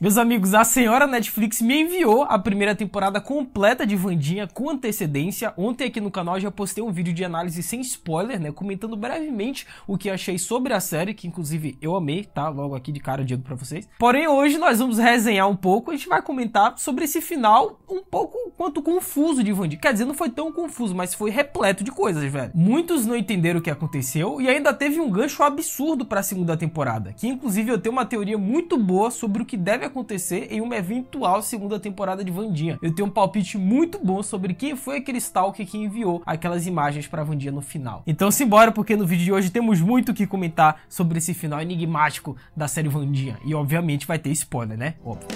Meus amigos, a senhora Netflix me enviou a primeira temporada completa de Vandinha com antecedência. Ontem aqui no canal já postei um vídeo de análise sem spoiler, né? Comentando brevemente o que achei sobre a série, que inclusive eu amei, tá? Logo aqui de cara o digo pra vocês. Porém, hoje nós vamos resenhar um pouco, a gente vai comentar sobre esse final um pouco quanto confuso de Vandinha. Quer dizer, não foi tão confuso, mas foi repleto de coisas, velho. Muitos não entenderam o que aconteceu e ainda teve um gancho absurdo pra segunda temporada, que inclusive eu tenho uma teoria muito boa sobre o que deve acontecer em uma eventual segunda temporada de Vandinha. Eu tenho um palpite muito bom sobre quem foi aquele stalker que enviou aquelas imagens para Vandinha no final. Então simbora, porque no vídeo de hoje temos muito o que comentar sobre esse final enigmático da série Vandinha. E obviamente vai ter spoiler, né? Óbvio.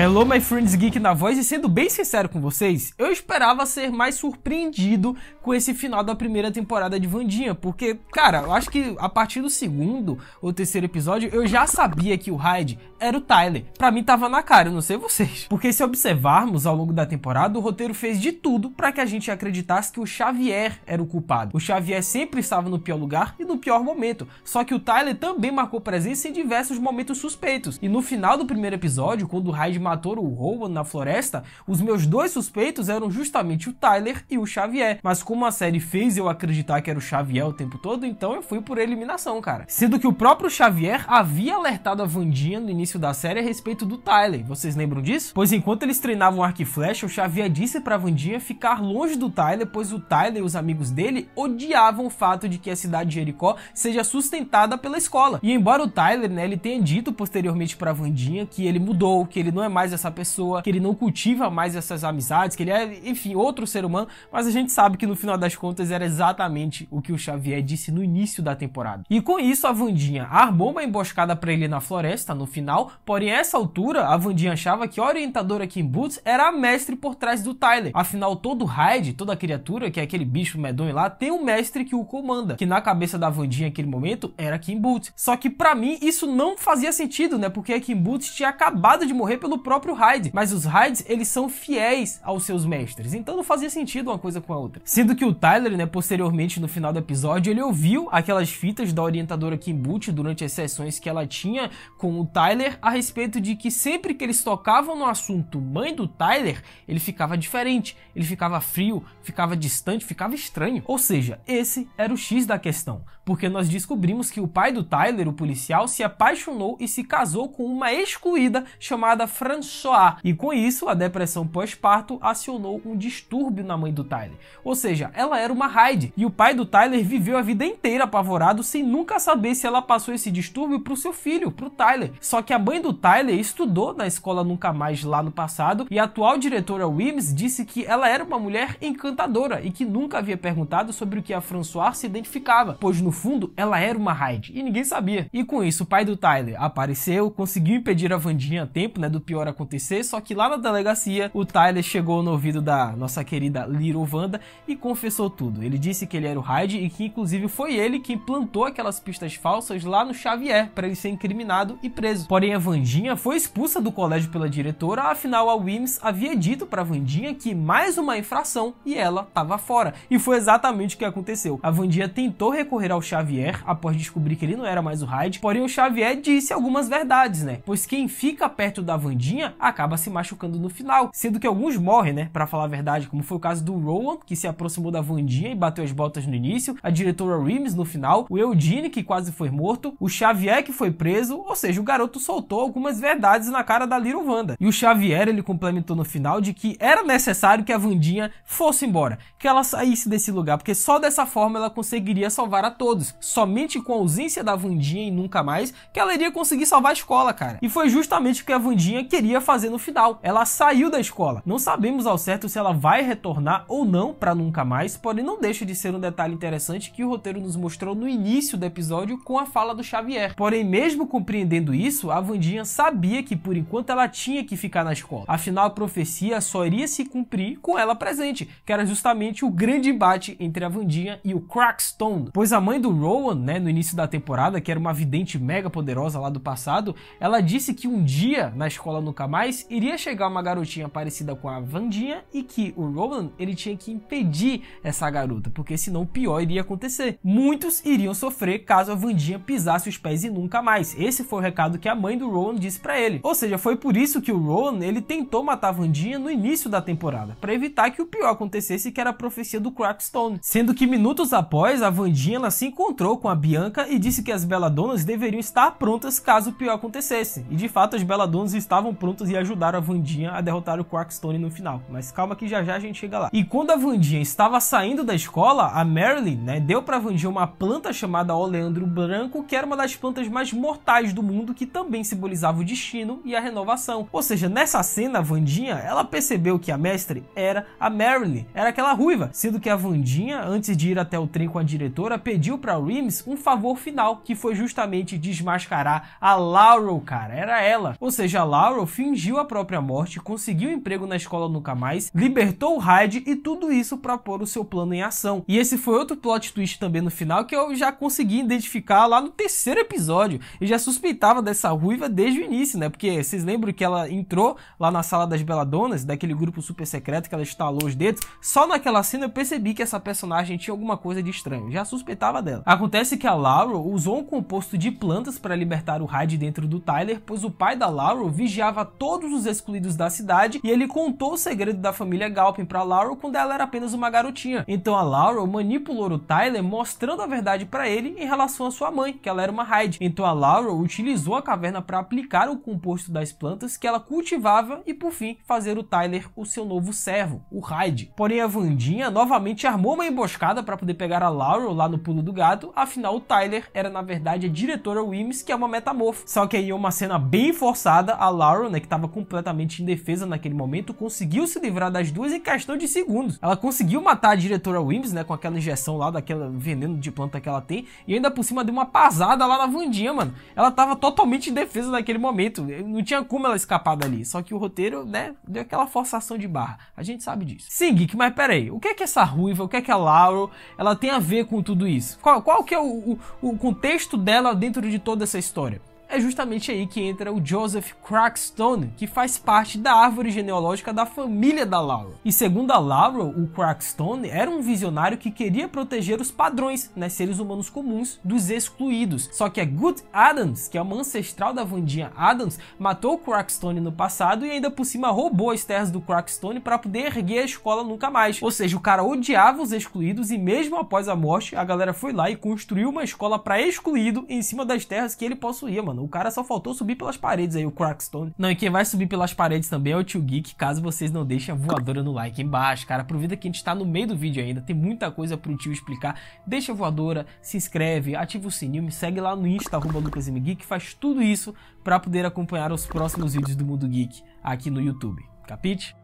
Hello, my friends geek na voz, e sendo bem sincero com vocês, eu esperava ser mais surpreendido com esse final da primeira temporada de Vandinha, porque, cara, eu acho que a partir do segundo ou terceiro episódio eu já sabia que o Hyde era o Tyler. Para mim tava na cara, eu não sei vocês. Porque se observarmos ao longo da temporada, o roteiro fez de tudo para que a gente acreditasse que o Xavier era o culpado. O Xavier sempre estava no pior lugar e no pior momento. Só que o Tyler também marcou presença em diversos momentos suspeitos. E no final do primeiro episódio, quando o Hyde matou o Rowan na floresta, os meus dois suspeitos eram justamente o Tyler e o Xavier. Mas como a série fez eu acreditar que era o Xavier o tempo todo, então eu fui por eliminação, cara. Sendo que o próprio Xavier havia alertado a Vandinha no início início da série a respeito do Tyler. Vocês lembram disso? Pois enquanto eles treinavam arco e flecha, o Xavier disse para Vandinha ficar longe do Tyler, pois o Tyler e os amigos dele odiavam o fato de que a cidade de Jericó seja sustentada pela escola. E embora o Tyler, né, ele tenha dito posteriormente para Vandinha que ele mudou, que ele não é mais essa pessoa, que ele não cultiva mais essas amizades, que ele é, enfim, outro ser humano, mas a gente sabe que no final das contas era exatamente o que o Xavier disse no início da temporada. E com isso a Vandinha armou uma emboscada para ele na floresta no final porém a essa altura a Vandinha achava que a orientadora Kim Boots era a mestre por trás do Tyler. Afinal, todo Hyde, toda criatura, que é aquele bicho medonho lá, tem um mestre que o comanda, que na cabeça da Vandinha naquele momento era Kim Boots. Só que para mim isso não fazia sentido, né? Porque a Kim Boots tinha acabado de morrer pelo próprio Hyde, mas os Hydes eles são fiéis aos seus mestres, então não fazia sentido uma coisa com a outra. Sendo que o Tyler, né, posteriormente no final do episódio, ele ouviu aquelas fitas da orientadora Kim Boots durante as sessões que ela tinha com o Tyler a respeito de que sempre que eles tocavam no assunto mãe do Tyler, ele ficava diferente, ele ficava frio, ficava distante, ficava estranho. Ou seja, esse era o X da questão, porque nós descobrimos que o pai do Tyler, o policial, se apaixonou e se casou com uma excluída chamada François, e com isso a depressão pós-parto acionou um distúrbio na mãe do Tyler. Ou seja, ela era uma Hyde, e o pai do Tyler viveu a vida inteira apavorado sem nunca saber se ela passou esse distúrbio pro seu filho, pro Tyler. Só que a a mãe do Tyler estudou na escola Nunca Mais lá no passado e a atual diretora Wims disse que ela era uma mulher encantadora e que nunca havia perguntado sobre o que a François se identificava, pois no fundo ela era uma Hyde e ninguém sabia. E com isso o pai do Tyler apareceu, conseguiu impedir a Vandinha a tempo, né, do pior acontecer, só que lá na delegacia o Tyler chegou no ouvido da nossa querida Little Wanda e confessou tudo. Ele disse que ele era o Hyde e que inclusive foi ele que implantou aquelas pistas falsas lá no Xavier para ele ser incriminado e preso. Porém Porém, a Vandinha foi expulsa do colégio pela diretora, afinal a Wims havia dito para Vandinha que mais uma infração e ela estava fora. E foi exatamente o que aconteceu. A Vandinha tentou recorrer ao Xavier após descobrir que ele não era mais o Hyde, porém o Xavier disse algumas verdades, né? Pois quem fica perto da Vandinha acaba se machucando no final, sendo que alguns morrem, né? Para falar a verdade, como foi o caso do Rowan, que se aproximou da Vandinha e bateu as botas no início, a diretora Wims no final, o Eugene que quase foi morto, o Xavier que foi preso, ou seja, o garoto soltou soltou algumas verdades na cara da Little Wanda. E o Xavier, ele complementou no final de que era necessário que a Vandinha fosse embora, que ela saísse desse lugar, porque só dessa forma ela conseguiria salvar a todos. Somente com a ausência da Vandinha e nunca mais, que ela iria conseguir salvar a escola, cara. E foi justamente o que a Vandinha queria fazer no final. Ela saiu da escola. Não sabemos ao certo se ela vai retornar ou não para nunca mais, porém não deixa de ser um detalhe interessante que o roteiro nos mostrou no início do episódio com a fala do Xavier. Porém, mesmo compreendendo isso, a a Vandinha sabia que por enquanto ela tinha que ficar na escola. Afinal, a profecia só iria se cumprir com ela presente, que era justamente o grande embate entre a Vandinha e o Crackstone. Pois a mãe do Rowan, né, no início da temporada, que era uma vidente mega poderosa lá do passado, ela disse que um dia, na escola nunca mais, iria chegar uma garotinha parecida com a Vandinha e que o Rowan ele tinha que impedir essa garota, porque senão o pior iria acontecer. Muitos iriam sofrer caso a Vandinha pisasse os pés e nunca mais. Esse foi o recado que a mãe mãe do Rowan disse para ele. Ou seja, foi por isso que o Rowan ele tentou matar a Vandinha no início da temporada, para evitar que o pior acontecesse, que era a profecia do Crackstone. Sendo que minutos após, a Vandinha ela se encontrou com a Bianca e disse que as Beladonas deveriam estar prontas caso o pior acontecesse. E de fato, as Beladonas estavam prontas e ajudaram a Vandinha a derrotar o Crackstone no final. Mas calma que já já a gente chega lá. E quando a Vandinha estava saindo da escola, a Marilyn, né, deu para Vandinha uma planta chamada Oleandro Branco, que era uma das plantas mais mortais do mundo, que também também simbolizava o destino e a renovação. Ou seja, nessa cena, a Vandinha, ela percebeu que a mestre era a Marilyn, era aquela ruiva, sendo que a Vandinha, antes de ir até o trem com a diretora, pediu para Reams um favor final, que foi justamente desmascarar a Laurel, cara, era ela. Ou seja, a Laurel fingiu a própria morte, conseguiu um emprego na escola nunca mais, libertou o Hyde e tudo isso para pôr o seu plano em ação. E esse foi outro plot twist também no final que eu já consegui identificar lá no terceiro episódio. Eu já suspeitava dessa ruiva ruiva desde o início, né? Porque vocês lembram que ela entrou lá na sala das Beladonas, daquele grupo super secreto que ela estalou os dedos. Só naquela cena eu percebi que essa personagem tinha alguma coisa de estranho. Já suspeitava dela. Acontece que a Laurel usou um composto de plantas para libertar o Hyde dentro do Tyler, pois o pai da Laurel vigiava todos os excluídos da cidade e ele contou o segredo da família Galpin para Laurel quando ela era apenas uma garotinha. Então a Laurel manipulou o Tyler mostrando a verdade para ele em relação à sua mãe, que ela era uma Hyde. Então a Laurel utilizou a caverna para aplicar o composto das plantas que ela cultivava e por fim fazer o Tyler o seu novo servo, o Hyde. Porém a Vandinha novamente armou uma emboscada para poder pegar a Laurel lá no pulo do gato, afinal o Tyler era na verdade a diretora Wims, que é uma metamorfo. Só que aí uma cena bem forçada, a Laurel, né, que estava completamente indefesa naquele momento, conseguiu se livrar das duas em questão de segundos. Ela conseguiu matar a diretora Wims, né, com aquela injeção lá daquela veneno de planta que ela tem, e ainda por cima deu uma pasada lá na Vandinha, mano. Ela tava totalmente indefesa defesa naquele momento. Não tinha como ela escapar dali. Só que o roteiro, né, deu aquela forçação de barra. A gente sabe disso. Sim, Geek, mas peraí. O que é que essa ruiva, o que é que a Laurel, ela tem a ver com tudo isso? Qual, qual que é o, o, o contexto dela dentro de toda essa história? é justamente aí que entra o Joseph Crackstone, que faz parte da árvore genealógica da família da Laurel. E segundo a Laurel, o Crackstone era um visionário que queria proteger os padrões, né, seres humanos comuns, dos excluídos. Só que a é Good Adams, que é uma ancestral da Vandinha Adams, matou o Crackstone no passado e ainda por cima roubou as terras do Crackstone para poder erguer a escola nunca mais. Ou seja, o cara odiava os excluídos e mesmo após a morte, a galera foi lá e construiu uma escola para excluído em cima das terras que ele possuía, mano mano. O cara só faltou subir pelas paredes aí, o Crackstone. Não, e quem vai subir pelas paredes também é o Tio Geek, caso vocês não deixem a voadora no like embaixo, cara. Aproveita que a gente tá no meio do vídeo ainda, tem muita coisa pro tio explicar. Deixa a voadora, se inscreve, ativa o sininho, me segue lá no Insta, arroba Geek faz tudo isso para poder acompanhar os próximos vídeos do Mundo Geek aqui no YouTube. Capite?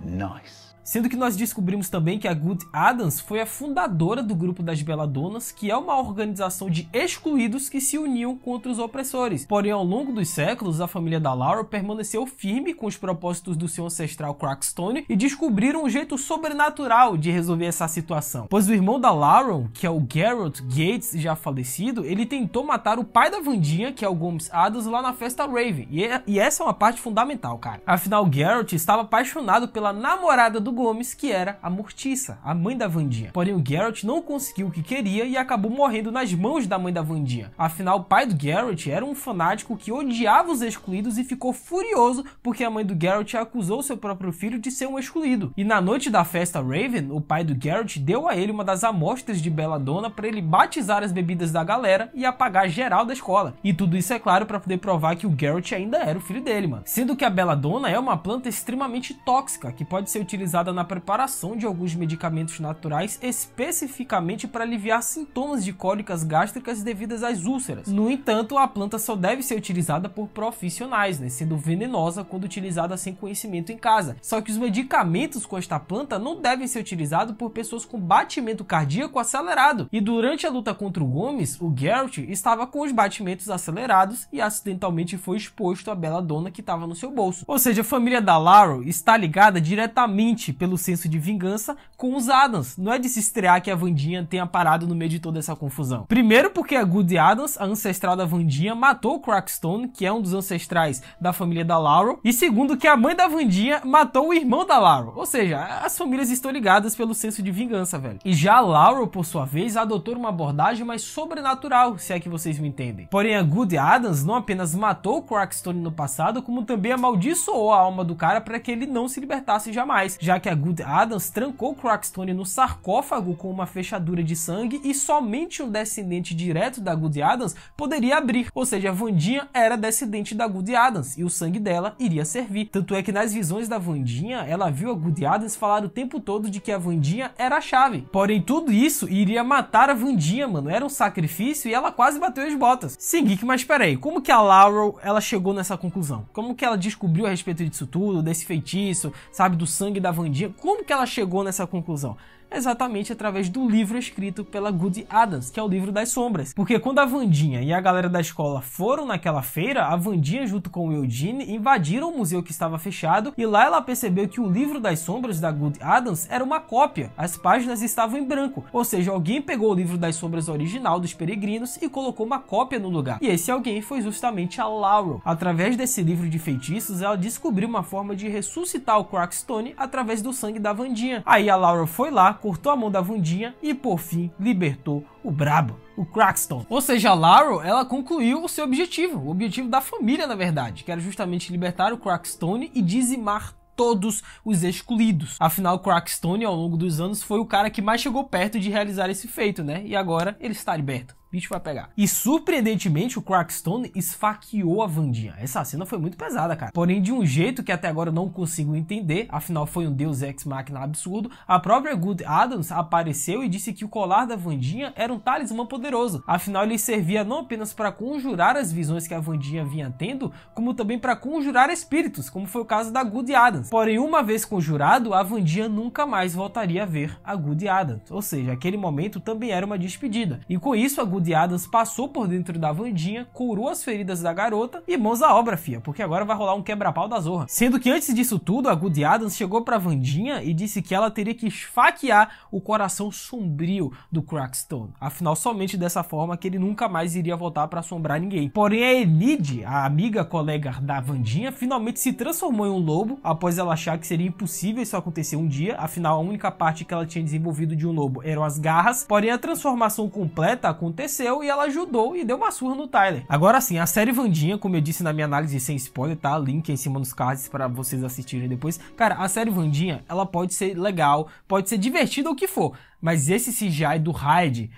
Nice. Sendo que nós descobrimos também que a Good Adams foi a fundadora do grupo das Beladonas, que é uma organização de excluídos que se uniam contra os opressores. Porém, ao longo dos séculos, a família da Laura permaneceu firme com os propósitos do seu ancestral Crackstone e descobriram um jeito sobrenatural de resolver essa situação. Pois o irmão da Lauren, que é o Garrett Gates, já falecido, ele tentou matar o pai da Vandinha, que é o Gomes Adams, lá na festa Raven. E, é, e essa é uma parte fundamental, cara. Afinal, Garrett estava apaixonado pela namorada do Gomes, que era a Mortiça, a mãe da Vandinha. Porém, o Geralt não conseguiu o que queria e acabou morrendo nas mãos da mãe da Vandinha. Afinal, o pai do Geralt era um fanático que odiava os excluídos e ficou furioso porque a mãe do Geralt acusou seu próprio filho de ser um excluído. E na noite da festa Raven, o pai do Geralt deu a ele uma das amostras de Dona para ele batizar as bebidas da galera e apagar geral da escola. E tudo isso é claro para poder provar que o Geralt ainda era o filho dele, mano. Sendo que a Dona é uma planta extremamente tóxica que pode ser utilizada na preparação de alguns medicamentos naturais especificamente para aliviar sintomas de cólicas gástricas devidas às úlceras. No entanto, a planta só deve ser utilizada por profissionais, né, sendo venenosa quando utilizada sem conhecimento em casa. Só que os medicamentos com esta planta não devem ser utilizados por pessoas com batimento cardíaco acelerado. E durante a luta contra o Gomes, o Geralt estava com os batimentos acelerados e acidentalmente foi exposto à bela dona que estava no seu bolso. Ou seja, a família da Laro está ligada diretamente pelo senso de vingança com os Adams. Não é de se estrear que a Vandinha tenha parado no meio de toda essa confusão. Primeiro porque a é Good Adams, a ancestral da Vandinha, matou o Crackstone, que é um dos ancestrais da família da Laurel. E segundo que a mãe da Vandinha matou o irmão da Laurel. Ou seja, as famílias estão ligadas pelo senso de vingança, velho. E já a Laurel, por sua vez, adotou uma abordagem mais sobrenatural, se é que vocês me entendem. Porém, a Good Adams não apenas matou o Crackstone no passado, como também amaldiçoou a alma do cara para que ele não se libertasse jamais, já que que a Good Adams trancou Crackstone no sarcófago com uma fechadura de sangue e somente um descendente direto da Good Adams poderia abrir, ou seja, a Vandinha era descendente da Good Adams e o sangue dela iria servir. Tanto é que nas visões da Vandinha, ela viu a Good Adams falar o tempo todo de que a Vandinha era a chave. Porém, tudo isso iria matar a Vandinha, mano. Era um sacrifício e ela quase bateu as botas. Sim, Geek, mas peraí, como que a Laurel ela chegou nessa conclusão? Como que ela descobriu a respeito disso tudo, desse feitiço, sabe, do sangue da Vandinha? dia. Como que ela chegou nessa conclusão? exatamente através do livro escrito pela Goody Adams, que é o livro das sombras. Porque quando a Vandinha e a galera da escola foram naquela feira, a Vandinha junto com o Eugene invadiram o museu que estava fechado e lá ela percebeu que o livro das sombras da Goody Adams era uma cópia. As páginas estavam em branco, ou seja, alguém pegou o livro das sombras original dos peregrinos e colocou uma cópia no lugar. E esse alguém foi justamente a Laurel. Através desse livro de feitiços, ela descobriu uma forma de ressuscitar o Crackstone através do sangue da Vandinha. Aí a Laurel foi lá, cortou a mão da Vandinha e por fim libertou o brabo, o Craxton. Ou seja, a Laro, ela concluiu o seu objetivo, o objetivo da família na verdade, que era justamente libertar o Crackstone e dizimar todos os excluídos. Afinal, Crackstone, ao longo dos anos, foi o cara que mais chegou perto de realizar esse feito, né? E agora ele está liberto bicho vai pegar. E surpreendentemente, o Crackstone esfaqueou a Vandinha. Essa cena foi muito pesada, cara. Porém, de um jeito que até agora eu não consigo entender, afinal foi um deus ex-máquina absurdo, a própria Good Adams apareceu e disse que o colar da Vandinha era um talismã poderoso. Afinal, ele servia não apenas para conjurar as visões que a Vandinha vinha tendo, como também para conjurar espíritos, como foi o caso da Good Adams. Porém, uma vez conjurado, a Vandinha nunca mais voltaria a ver a Good Adams. Ou seja, aquele momento também era uma despedida. E com isso, a Good de Adams passou por dentro da Vandinha, curou as feridas da garota e mãos à obra, fia, porque agora vai rolar um quebra-pau da Zorra. Sendo que antes disso tudo, a Good Adams chegou pra Vandinha e disse que ela teria que esfaquear o coração sombrio do Crackstone. Afinal, somente dessa forma que ele nunca mais iria voltar para assombrar ninguém. Porém, a Enid, a amiga colega da Vandinha, finalmente se transformou em um lobo após ela achar que seria impossível isso acontecer um dia, afinal a única parte que ela tinha desenvolvido de um lobo eram as garras. Porém, a transformação completa aconteceu aconteceu e ela ajudou e deu uma surra no Tyler. Agora sim, a série Vandinha, como eu disse na minha análise sem spoiler, tá? Link em cima nos cards para vocês assistirem depois. Cara, a série Vandinha, ela pode ser legal, pode ser divertida ou o que for, mas esse CGI do Hyde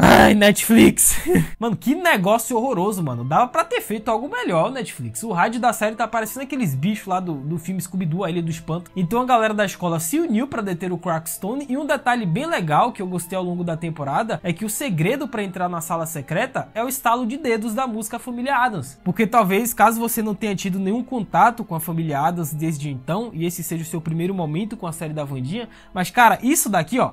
Ai, Netflix. mano, que negócio horroroso, mano. Dava pra ter feito algo melhor, Netflix. O rádio da série tá parecendo aqueles bichos lá do, do filme Scooby-Doo, A Ilha do Espanto. Então a galera da escola se uniu para deter o Crackstone. E um detalhe bem legal que eu gostei ao longo da temporada é que o segredo para entrar na sala secreta é o estalo de dedos da música Família Adams. Porque talvez, caso você não tenha tido nenhum contato com a Família Adams desde então, e esse seja o seu primeiro momento com a série da Vandinha, mas cara, isso daqui, ó,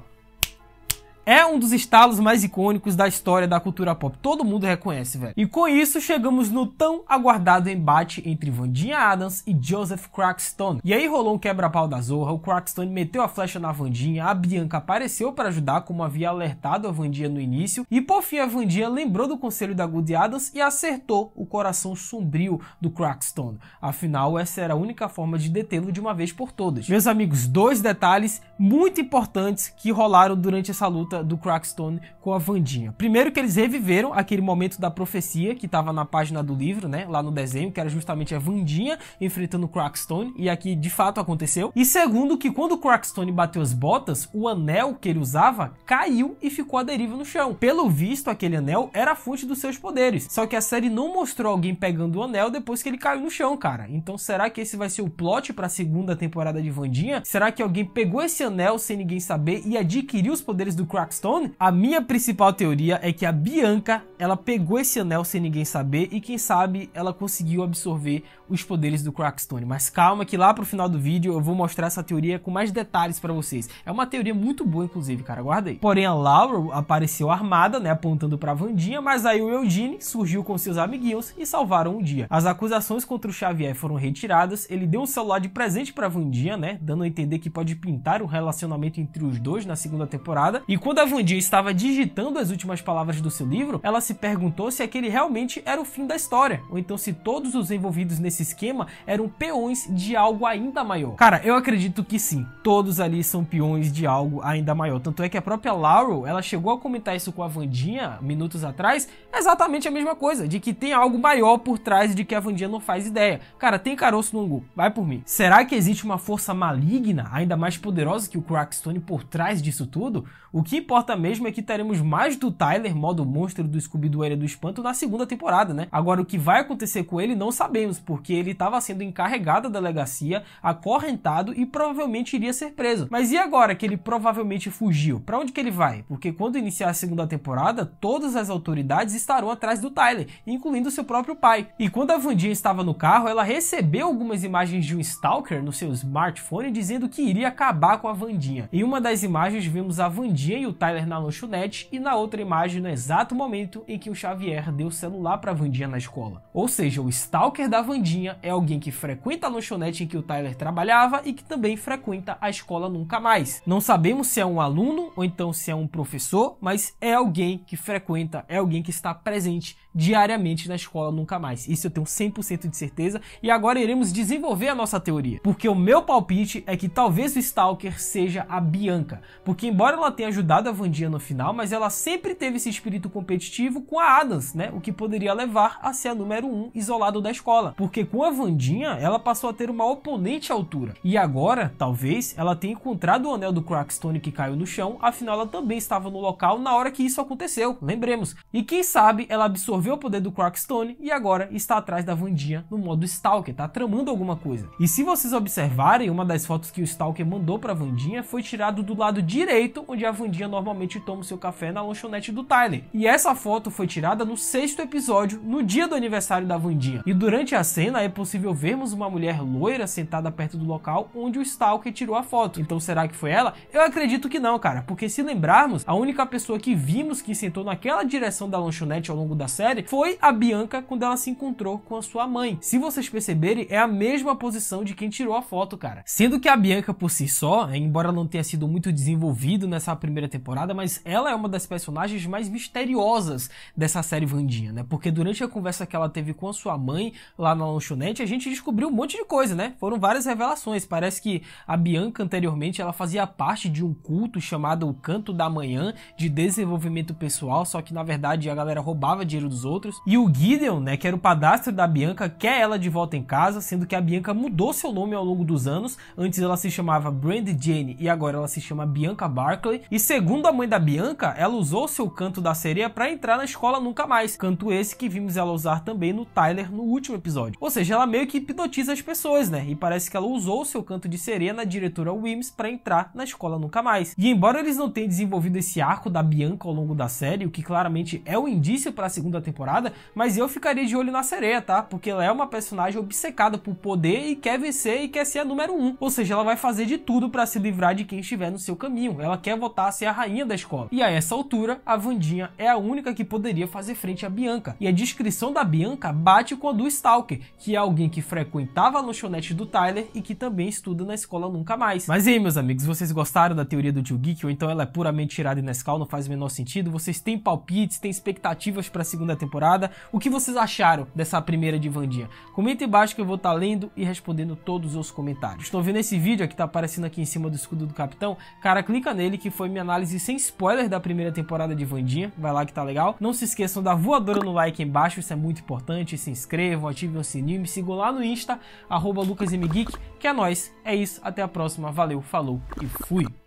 é um dos estalos mais icônicos da história da cultura pop. Todo mundo reconhece, velho. E com isso, chegamos no tão aguardado embate entre Vandinha Adams e Joseph Crackstone. E aí rolou um quebra-pau da zorra, o Crackstone meteu a flecha na Vandinha, a Bianca apareceu para ajudar, como havia alertado a Vandinha no início, e por fim a Vandinha lembrou do conselho da Goody Adams e acertou o coração sombrio do Crackstone. Afinal, essa era a única forma de detê-lo de uma vez por todas. Meus amigos, dois detalhes muito importantes que rolaram durante essa luta luta do Crackstone com a Vandinha. Primeiro que eles reviveram aquele momento da profecia que estava na página do livro, né? Lá no desenho, que era justamente a Vandinha enfrentando o Crackstone, e aqui de fato aconteceu. E segundo que quando o Crackstone bateu as botas, o anel que ele usava caiu e ficou à deriva no chão. Pelo visto, aquele anel era a fonte dos seus poderes. Só que a série não mostrou alguém pegando o anel depois que ele caiu no chão, cara. Então será que esse vai ser o plot para a segunda temporada de Vandinha? Será que alguém pegou esse anel sem ninguém saber e adquiriu os poderes do Crackstone? Blackstone? A minha principal teoria é que a Bianca, ela pegou esse anel sem ninguém saber e quem sabe ela conseguiu absorver os poderes do Crackstone. Mas calma que lá pro final do vídeo eu vou mostrar essa teoria com mais detalhes para vocês. É uma teoria muito boa, inclusive, cara, guarda aí. Porém, a Laura apareceu armada, né, apontando pra Vandinha, mas aí o Eugene surgiu com seus amiguinhos e salvaram o dia. As acusações contra o Xavier foram retiradas, ele deu um celular de presente pra Vandinha, né, dando a entender que pode pintar o um relacionamento entre os dois na segunda temporada, e quando quando a Vandia estava digitando as últimas palavras do seu livro, ela se perguntou se aquele realmente era o fim da história, ou então se todos os envolvidos nesse esquema eram peões de algo ainda maior. Cara, eu acredito que sim, todos ali são peões de algo ainda maior. Tanto é que a própria Laurel, ela chegou a comentar isso com a Vandinha minutos atrás, exatamente a mesma coisa, de que tem algo maior por trás de que a Vandinha não faz ideia. Cara, tem caroço no angu, vai por mim. Será que existe uma força maligna ainda mais poderosa que o Crackstone por trás disso tudo? O que importa mesmo é que teremos mais do Tyler, modo monstro do Scooby-Doo Era do Espanto, na segunda temporada, né? Agora, o que vai acontecer com ele não sabemos, porque ele estava sendo encarregado da delegacia, acorrentado e provavelmente iria ser preso. Mas e agora que ele provavelmente fugiu? Para onde que ele vai? Porque quando iniciar a segunda temporada, todas as autoridades estarão atrás do Tyler, incluindo seu próprio pai. E quando a Vandinha estava no carro, ela recebeu algumas imagens de um stalker no seu smartphone dizendo que iria acabar com a Vandinha. Em uma das imagens, vemos a Vandinha o Tyler na lanchonete e na outra imagem no exato momento em que o Xavier deu o celular para Vandinha na escola. Ou seja, o stalker da Vandinha é alguém que frequenta a lanchonete em que o Tyler trabalhava e que também frequenta a escola nunca mais. Não sabemos se é um aluno ou então se é um professor, mas é alguém que frequenta, é alguém que está presente diariamente na escola nunca mais. Isso eu tenho 100% de certeza e agora iremos desenvolver a nossa teoria, porque o meu palpite é que talvez o Stalker seja a Bianca, porque embora ela tenha ajudado a Vandinha no final, mas ela sempre teve esse espírito competitivo com a Adams, né? O que poderia levar a ser a número 1 um isolado da escola, porque com a Vandinha ela passou a ter uma oponente à altura. E agora, talvez, ela tenha encontrado o anel do Crackstone que caiu no chão, afinal ela também estava no local na hora que isso aconteceu, lembremos. E quem sabe ela absorveu absorveu o poder do Crockstone e agora está atrás da Vandinha no modo Stalker, tá tramando alguma coisa. E se vocês observarem, uma das fotos que o Stalker mandou pra Vandinha foi tirada do lado direito, onde a Vandinha normalmente toma seu café na lanchonete do Tyler. E essa foto foi tirada no sexto episódio, no dia do aniversário da Vandinha. E durante a cena é possível vermos uma mulher loira sentada perto do local onde o Stalker tirou a foto. Então será que foi ela? Eu acredito que não, cara, porque se lembrarmos, a única pessoa que vimos que sentou naquela direção da lanchonete ao longo da série série foi a Bianca quando ela se encontrou com a sua mãe. Se vocês perceberem, é a mesma posição de quem tirou a foto, cara. Sendo que a Bianca por si só, embora não tenha sido muito desenvolvido nessa primeira temporada, mas ela é uma das personagens mais misteriosas dessa série Vandinha, né? Porque durante a conversa que ela teve com a sua mãe lá na lanchonete, a gente descobriu um monte de coisa, né? Foram várias revelações. Parece que a Bianca anteriormente ela fazia parte de um culto chamado o Canto da Manhã de desenvolvimento pessoal, só que na verdade a galera roubava dinheiro dos outros. E o Gideon, né, que era o padastro da Bianca, quer ela de volta em casa, sendo que a Bianca mudou seu nome ao longo dos anos. Antes ela se chamava Brandy Jane e agora ela se chama Bianca Barclay. E segundo a mãe da Bianca, ela usou seu canto da sereia para entrar na escola nunca mais. Canto esse que vimos ela usar também no Tyler no último episódio. Ou seja, ela meio que hipnotiza as pessoas, né? E parece que ela usou seu canto de sereia na diretora Wims para entrar na escola nunca mais. E embora eles não tenham desenvolvido esse arco da Bianca ao longo da série, o que claramente é um indício para a segunda temporada temporada, mas eu ficaria de olho na sereia, tá? Porque ela é uma personagem obcecada por poder e quer vencer e quer ser a número um. Ou seja, ela vai fazer de tudo para se livrar de quem estiver no seu caminho. Ela quer voltar a ser a rainha da escola. E a essa altura, a Vandinha é a única que poderia fazer frente à Bianca. E a descrição da Bianca bate com a do Stalker, que é alguém que frequentava a lanchonete do Tyler e que também estuda na escola nunca mais. Mas aí, meus amigos, vocês gostaram da teoria do Tio Geek ou então ela é puramente tirada e Nescau, não faz o menor sentido? Vocês têm palpites, têm expectativas para a segunda temporada. O que vocês acharam dessa primeira de Vandinha? Comenta embaixo que eu vou estar tá lendo e respondendo todos os comentários. Estão vendo esse vídeo que tá aparecendo aqui em cima do escudo do Capitão? Cara, clica nele que foi minha análise sem spoiler da primeira temporada de Vandinha. Vai lá que tá legal. Não se esqueçam da voadora no like embaixo, isso é muito importante. Se inscrevam, ativem o sininho, me sigam lá no Insta, arroba lucasmgeek, que é nóis. É isso, até a próxima. Valeu, falou e fui!